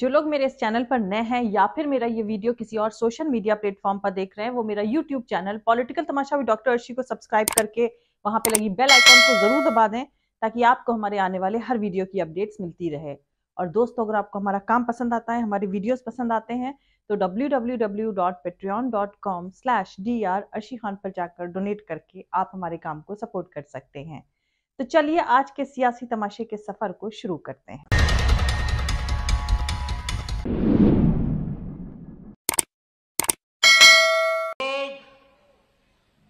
जो लोग मेरे इस चैनल पर नए हैं या फिर मेरा ये वीडियो किसी और सोशल मीडिया प्लेटफॉर्म पर देख रहे हैं वो मेरा यूट्यूब चैनल पॉलिटिकल तमाशा भी डॉक्टर अर्शी को सब्सक्राइब करके वहां पे लगी बेल आइकॉन को जरूर दबा दें ताकि आपको हमारे आने वाले हर वीडियो की अपडेट्स मिलती रहे और दोस्तों अगर आपको हमारा काम पसंद आता है हमारे वीडियोस पसंद आते हैं तो डब्ल्यू पर जाकर डोनेट करके आप हमारे काम को सपोर्ट कर सकते हैं तो चलिए आज के सियासी तमाशे के सफर को शुरू करते हैं लोग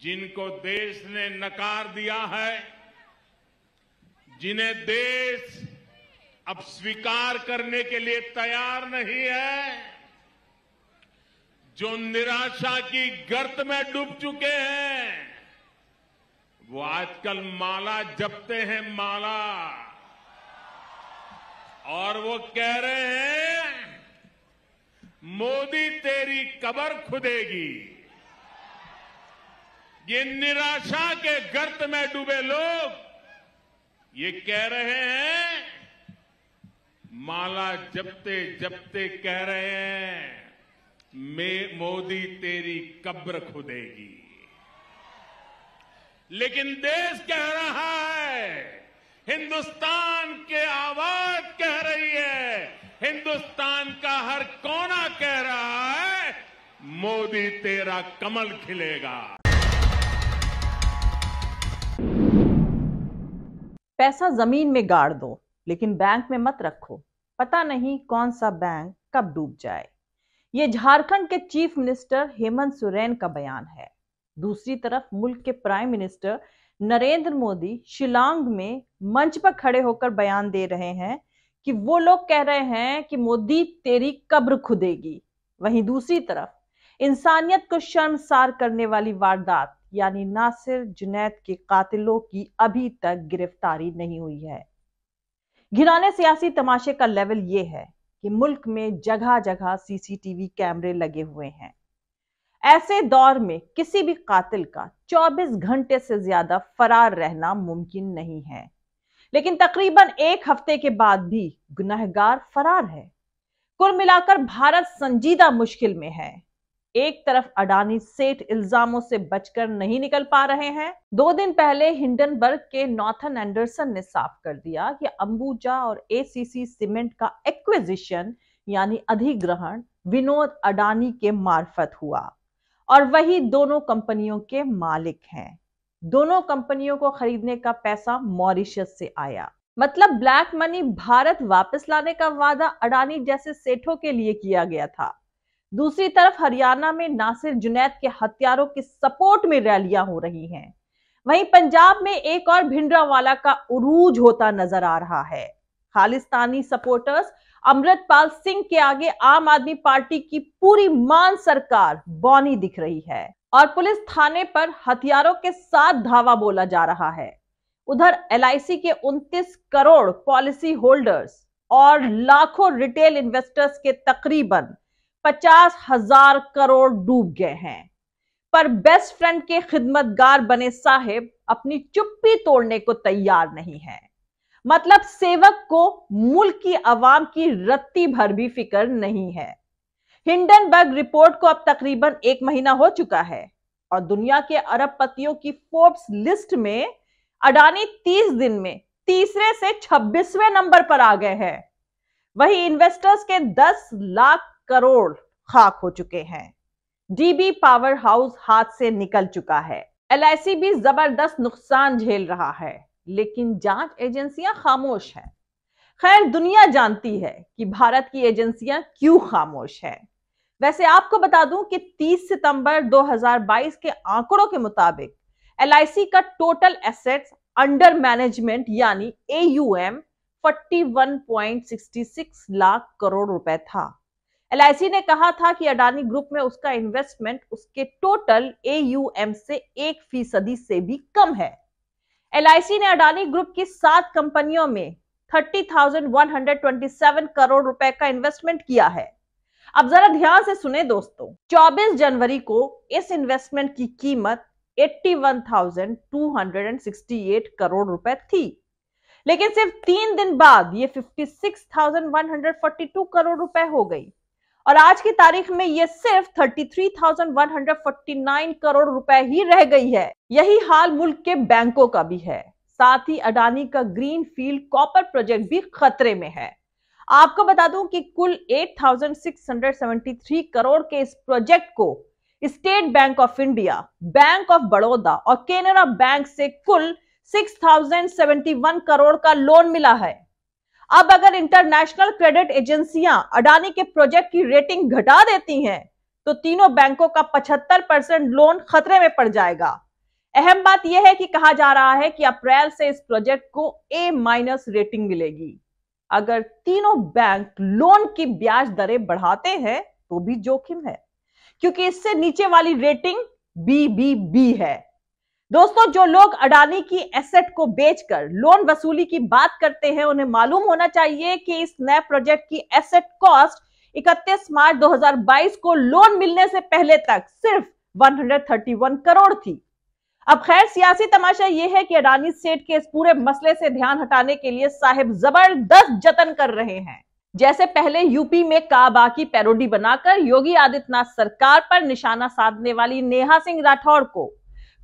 जिनको देश ने नकार दिया है जिन्हें देश अब स्वीकार करने के लिए तैयार नहीं है जो निराशा की गर्त में डूब चुके हैं वो आजकल माला जपते हैं माला और वो कह रहे हैं मोदी तेरी कबर खुदेगी ये निराशा के गर्त में डूबे लोग ये कह रहे हैं माला जपते जपते कह रहे हैं मैं मोदी तेरी कब्र खुदेगी लेकिन देश कह रहा है हिंदुस्तान के आवाज कह रही है हिंदुस्तान का हर कोना कह रहा है मोदी तेरा कमल खिलेगा पैसा जमीन में गाड़ दो लेकिन बैंक में मत रखो पता नहीं कौन सा बैंक कब डूब जाए ये झारखंड के चीफ मिनिस्टर हेमंत सोरेन का बयान है दूसरी तरफ मुल्क के प्राइम मिनिस्टर नरेंद्र मोदी शिलांग में मंच पर खड़े होकर बयान दे रहे हैं कि वो लोग कह रहे हैं कि मोदी तेरी कब्र खुदेगी वहीं दूसरी तरफ इंसानियत को शर्मसार करने वाली वारदात यानी नासिर जुनैद के कातिलों की अभी तक गिरफ्तारी नहीं हुई है घिराने सियासी तमाशे का लेवल ये है कि मुल्क में जगह जगह सीसीटीवी कैमरे लगे हुए हैं ऐसे दौर में किसी भी कातिल का 24 घंटे से ज्यादा फरार रहना मुमकिन नहीं है लेकिन तकरीबन एक हफ्ते के बाद भी गुनाहगार फरार है कुल मिलाकर भारत संजीदा मुश्किल में है एक तरफ अडानी सेठ इल्जामों से बचकर नहीं निकल पा रहे हैं दो दिन पहले हिंडनबर्ग के नॉर्थन एंडरसन ने साफ कर दिया कि अंबुजा और एसीसी सीमेंट का एक्विजिशन यानी अधिग्रहण विनोद अडानी के मार्फत हुआ और वही दोनों कंपनियों के मालिक हैं दोनों कंपनियों को खरीदने का पैसा मॉरिशस से आया मतलब ब्लैक मनी भारत वापस लाने का वादा अडानी जैसे सेठों के लिए किया गया था दूसरी तरफ हरियाणा में नासिर जुनैद के हथियारों की सपोर्ट में रैलियां हो रही हैं वहीं पंजाब में एक और भिंडरावाला का उरूज होता नजर आ रहा है खालिस्तानी सपोर्टर्स अमृतपाल सिंह के आगे आम आदमी पार्टी की पूरी मान सरकार बौनी दिख रही है और पुलिस थाने पर हथियारों के साथ धावा बोला जा रहा है उधर एल के 29 करोड़ पॉलिसी होल्डर्स और लाखों रिटेल इन्वेस्टर्स के तकरीबन पचास हजार करोड़ डूब गए हैं पर बेस्ट फ्रेंड के खिदमतगार बने साहेब अपनी चुप्पी तोड़ने को तैयार नहीं है मतलब सेवक को मुल्क की आवाम की रत्ती भर भी फिक्र नहीं है हिंडनबर्ग रिपोर्ट को अब तकरीबन एक महीना हो चुका है और दुनिया के अरबपतियों की फोर्ब्स लिस्ट में अडानी तीस दिन में तीसरे से छब्बीसवें नंबर पर आ गए हैं वही इन्वेस्टर्स के 10 लाख करोड़ खाक हो चुके हैं डीबी पावर हाउस हाथ से निकल चुका है एल भी जबरदस्त नुकसान झेल रहा है लेकिन जांच एजेंसियां खामोश हैं खैर दुनिया जानती है कि भारत की एजेंसियां क्यों खामोश हैं वैसे आपको बता दूं कि 30 सितंबर 2022 के आंकड़ों के मुताबिक एल का टोटल एसेट्स अंडर मैनेजमेंट यानी एयूएम 41.66 लाख करोड़ रुपए था एल ने कहा था कि अडानी ग्रुप में उसका इन्वेस्टमेंट उसके टोटल एयूएम से एक फीसदी से भी कम है एल ने अडानी ग्रुप की सात कंपनियों में 30,127 करोड़ रुपए का इन्वेस्टमेंट किया है अब जरा ध्यान से सुने दोस्तों 24 जनवरी को इस इन्वेस्टमेंट की कीमत 81,268 करोड़ रुपए थी लेकिन सिर्फ तीन दिन बाद ये 56,142 करोड़ रुपए हो गई और आज की तारीख में ये सिर्फ 33,149 करोड़ रुपए ही रह गई है यही हाल मुल्क के बैंकों का भी है साथ ही अडानी का ग्रीन फील्ड कॉपर प्रोजेक्ट भी खतरे में है आपको बता दूं कि कुल 8,673 करोड़ के इस प्रोजेक्ट को State Bank of India Bank of Baroda और केनरा बैंक से कुल 6,071 करोड़ का लोन मिला है अब अगर इंटरनेशनल क्रेडिट एजेंसियां अडानी के प्रोजेक्ट की रेटिंग घटा देती हैं तो तीनों बैंकों का 75 परसेंट लोन खतरे में पड़ जाएगा अहम बात यह है कि कहा जा रहा है कि अप्रैल से इस प्रोजेक्ट को ए माइनस रेटिंग मिलेगी अगर तीनों बैंक लोन की ब्याज दरें बढ़ाते हैं तो भी जोखिम है क्योंकि इससे नीचे वाली रेटिंग बीबीबी है दोस्तों जो लोग अडानी की एसेट को बेचकर लोन वसूली की बात करते हैं उन्हें मालूम होना चाहिए कि इस नए प्रोजेक्ट की एसेट कॉस्ट 31 मार्च 2022 को लोन मिलने से पहले तक सिर्फ 131 करोड़ थी अब खैर सियासी तमाशा यह है कि अडानी सेठ के इस पूरे मसले से ध्यान हटाने के लिए साहिब जबरदस्त जतन कर रहे हैं जैसे पहले यूपी में काबा की पैरोडी बनाकर योगी आदित्यनाथ सरकार पर निशाना साधने वाली नेहा सिंह राठौड़ को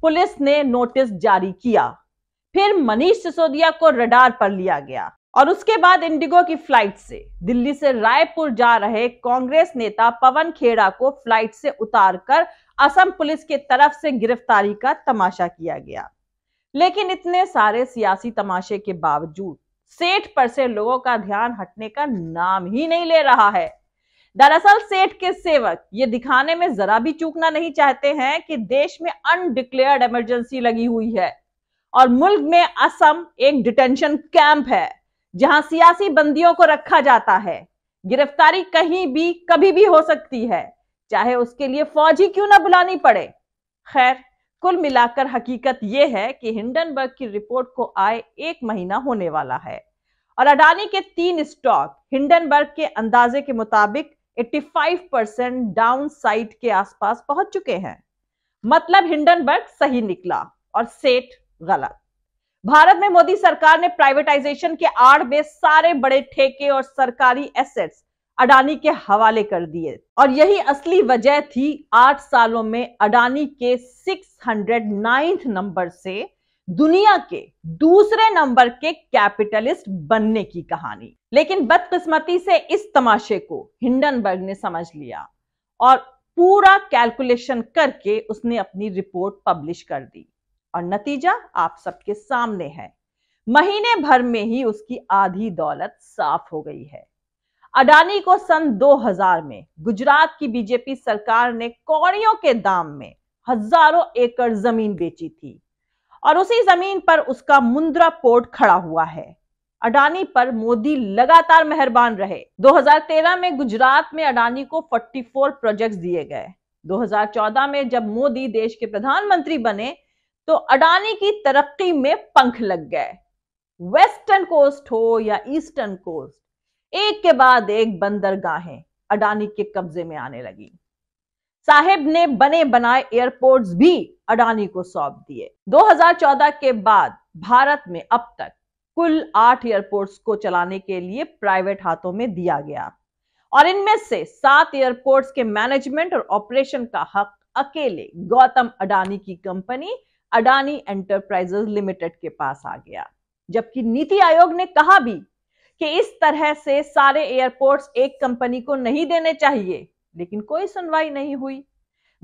पुलिस ने नोटिस जारी किया फिर मनीष सिसोदिया को रडार पर लिया गया और उसके बाद इंडिगो की फ्लाइट से दिल्ली से रायपुर जा रहे कांग्रेस नेता पवन खेड़ा को फ्लाइट से उतारकर असम पुलिस के तरफ से गिरफ्तारी का तमाशा किया गया लेकिन इतने सारे सियासी तमाशे के बावजूद सेठ पर से लोगों का ध्यान हटने का नाम ही नहीं ले रहा है दरअसल सेठ के सेवक ये दिखाने में जरा भी चूकना नहीं चाहते हैं कि देश में अनडिक्लेयर्ड इमरजेंसी लगी हुई है और मुल्क में असम एक डिटेंशन कैंप है जहां सियासी बंदियों को रखा जाता है गिरफ्तारी कहीं भी कभी भी हो सकती है चाहे उसके लिए फौजी क्यों ना बुलानी पड़े खैर कुल मिलाकर हकीकत यह है कि हिंडनबर्ग की रिपोर्ट को आए एक महीना होने वाला है और अडानी के तीन स्टॉक हिंडनबर्ग के अंदाजे के मुताबिक 85 परसेंट डाउन साइड के आसपास पहुंच चुके हैं मतलब हिंडनबर्ग सही निकला और सेट गलत भारत में मोदी सरकार ने प्राइवेटाइजेशन के आड़ में सारे बड़े ठेके और सरकारी एसेट्स अडानी के हवाले कर दिए और यही असली वजह थी आठ सालों में अडानी के सिक्स नंबर से दुनिया के दूसरे नंबर के कैपिटलिस्ट बनने की कहानी लेकिन बदकिस्मती से इस तमाशे को हिंडनबर्ग ने समझ लिया और पूरा कैलकुलेशन करके उसने अपनी रिपोर्ट पब्लिश कर दी और नतीजा आप सबके सामने है महीने भर में ही उसकी आधी दौलत साफ हो गई है अडानी को सन 2000 में गुजरात की बीजेपी सरकार ने कौड़ियों के दाम में हजारों एकड़ जमीन बेची थी और उसी जमीन पर उसका मुंद्रा पोर्ट खड़ा हुआ है अडानी पर मोदी लगातार मेहरबान रहे 2013 में गुजरात में अडानी को 44 प्रोजेक्ट्स दिए गए 2014 में जब मोदी देश के प्रधानमंत्री बने तो अडानी की तरक्की में पंख लग गए वेस्टर्न कोस्ट हो या ईस्टर्न कोस्ट एक के बाद एक बंदरगाहें अडानी के कब्जे में आने लगी साहेब ने बने बनाए एयरपोर्ट्स भी अडानी को सौंप दिए 2014 के बाद भारत में अब तक कुल आठ एयरपोर्ट्स को चलाने के लिए प्राइवेट हाथों में दिया गया और इनमें से सात एयरपोर्ट्स के मैनेजमेंट और ऑपरेशन का हक अकेले गौतम अडानी की कंपनी अडानी एंटरप्राइजेस लिमिटेड के पास आ गया जबकि नीति आयोग ने कहा भी कि इस तरह से सारे एयरपोर्ट्स एक कंपनी को नहीं देने चाहिए लेकिन कोई सुनवाई नहीं हुई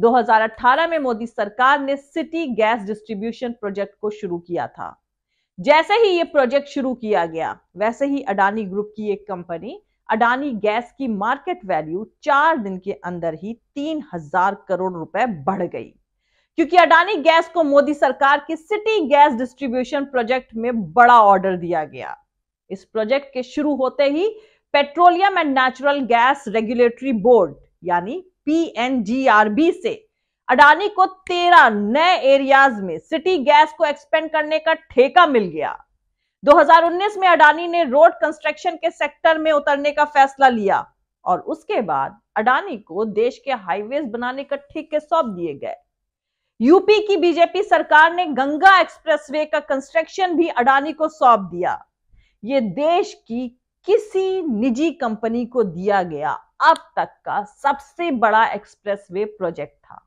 2018 में मोदी सरकार ने सिटी गैस डिस्ट्रीब्यूशन प्रोजेक्ट को शुरू किया था जैसे ही यह प्रोजेक्ट शुरू किया गया वैसे ही अडानी ग्रुप की एक कंपनी अडानी गैस की मार्केट वैल्यू चार दिन के अंदर ही तीन हजार करोड़ रुपए बढ़ गई क्योंकि अडानी गैस को मोदी सरकार के सिटी गैस डिस्ट्रीब्यूशन प्रोजेक्ट में बड़ा ऑर्डर दिया गया इस प्रोजेक्ट के शुरू होते ही Petroleum and Natural Gas Regulatory Board यानी पीएनजीआरबी से अडानी को तेरह नए एरियाज में सिटी गैस को एक्सपेंड करने का ठेका मिल गया 2019 में अडानी ने रोड कंस्ट्रक्शन के सेक्टर में उतरने का फैसला लिया और उसके बाद अडानी को देश के हाईवेज बनाने का ठेके सौंप दिए गए यूपी की बीजेपी सरकार ने गंगा एक्सप्रेसवे का कंस्ट्रक्शन भी अडानी को सौंप दिया ये देश की किसी निजी कंपनी को दिया गया अब तक का सबसे बड़ा एक्सप्रेसवे प्रोजेक्ट था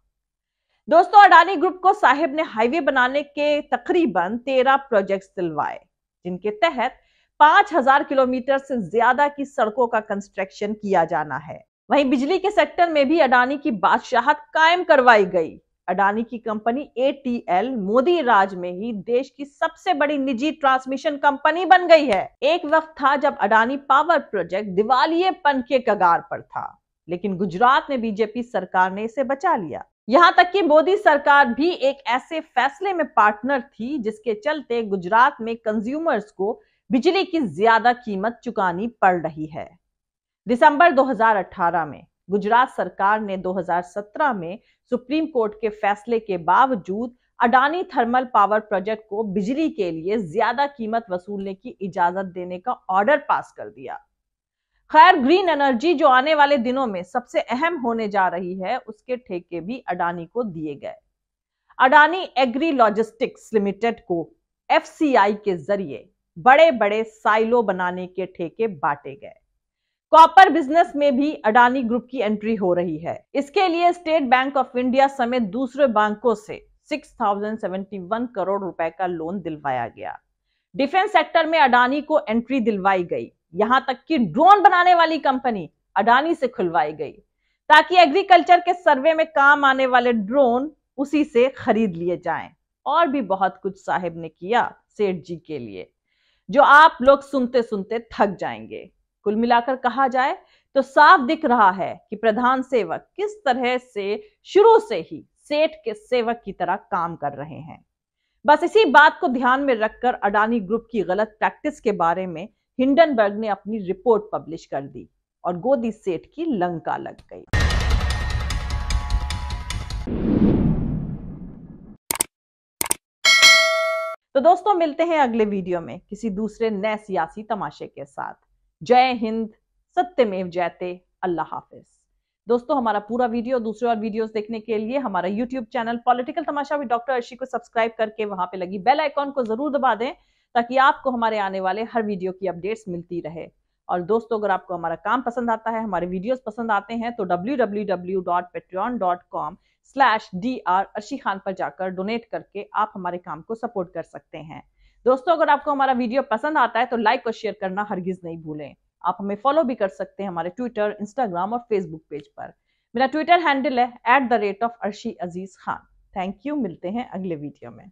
दोस्तों अडानी ग्रुप को साहिब ने हाईवे बनाने के तकरीबन तेरह प्रोजेक्ट्स दिलवाए जिनके तहत पांच हजार किलोमीटर से ज्यादा की सड़कों का कंस्ट्रक्शन किया जाना है वहीं बिजली के सेक्टर में भी अडानी की बादशाहत कायम करवाई गई अडानी की कंपनी एटीएल मोदी राज में ही देश की सबसे बड़ी निजी ट्रांसमिशन कंपनी बन गई है एक वक्त था जब अडानी पावर प्रोजेक्ट दिवालियेपन के कगार पर था लेकिन गुजरात में बीजेपी सरकार ने इसे बचा लिया यहाँ तक कि मोदी सरकार भी एक ऐसे फैसले में पार्टनर थी जिसके चलते गुजरात में कंज्यूमर्स को बिजली की ज्यादा कीमत चुकानी पड़ रही है दिसंबर 2018 में गुजरात सरकार ने 2017 में सुप्रीम कोर्ट के फैसले के बावजूद अडानी थर्मल पावर प्रोजेक्ट को बिजली के लिए ज्यादा कीमत वसूलने की इजाजत देने का ऑर्डर पास कर दिया खैर ग्रीन एनर्जी जो आने वाले दिनों में सबसे अहम होने जा रही है उसके ठेके भी अडानी को दिए गए अडानी एग्री लॉजिस्टिक्स लिमिटेड को एफ के जरिए बड़े बड़े साइलो बनाने के ठेके बांटे गए कॉपर बिजनेस में भी अडानी ग्रुप की एंट्री हो रही है इसके लिए स्टेट बैंक ऑफ इंडिया समेत दूसरे बैंकों से 6071 करोड़ रुपए का लोन दिलवाया गया डिफेंस सेक्टर में अडानी को एंट्री दिलवाई गई यहां तक कि ड्रोन बनाने वाली कंपनी अडानी से खुलवाई गई ताकि एग्रीकल्चर के सर्वे में काम आने वाले ड्रोन उसी से खरीद लिए जाएं और भी बहुत कुछ साहिब ने किया सेठ जी के लिए जो आप लोग सुनते सुनते थक जाएंगे कुल मिलाकर कहा जाए तो साफ दिख रहा है कि प्रधान सेवक किस तरह से शुरू से ही सेठ के सेवक की तरह काम कर रहे हैं बस इसी बात को ध्यान में रखकर अडानी ग्रुप की गलत प्रैक्टिस के बारे में हिंडनबर्ग ने अपनी रिपोर्ट पब्लिश कर दी और गोदी सेठ की लंका लग गई तो दोस्तों मिलते हैं अगले वीडियो में किसी दूसरे नए सियासी तमाशे के साथ जय हिंद सत्यमेव जयते अल्लाह हाफिज दोस्तों हमारा पूरा वीडियो दूसरे और वीडियोस देखने के लिए हमारा यूट्यूब चैनल पॉलिटिकल तमाशा भी डॉक्टर अर्शी को सब्सक्राइब करके वहां पे लगी बेल आइकॉन को जरूर दबा दें ताकि आपको हमारे आने वाले हर वीडियो की अपडेट्स मिलती रहे और दोस्तों अगर आपको हमारा काम पसंद आता है हमारे वीडियोस पसंद आते हैं तो www.patreon.com slash D R Arshi Khan पर जाकर डोनेट करके आप हमारे काम को सपोर्ट कर सकते हैं दोस्तों अगर आपको हमारा वीडियो पसंद आता है तो लाइक और शेयर करना हरगिज नहीं भूलें आप हमें फॉलो भी कर सकते हैं हमारे ट्विटर इंस्टाग्राम और फेसबुक पेज पर मेरा ट्विटर हैंडल है at the rate of Arshi Aziz Khan thank you मिलते हैं अगले वीडियो में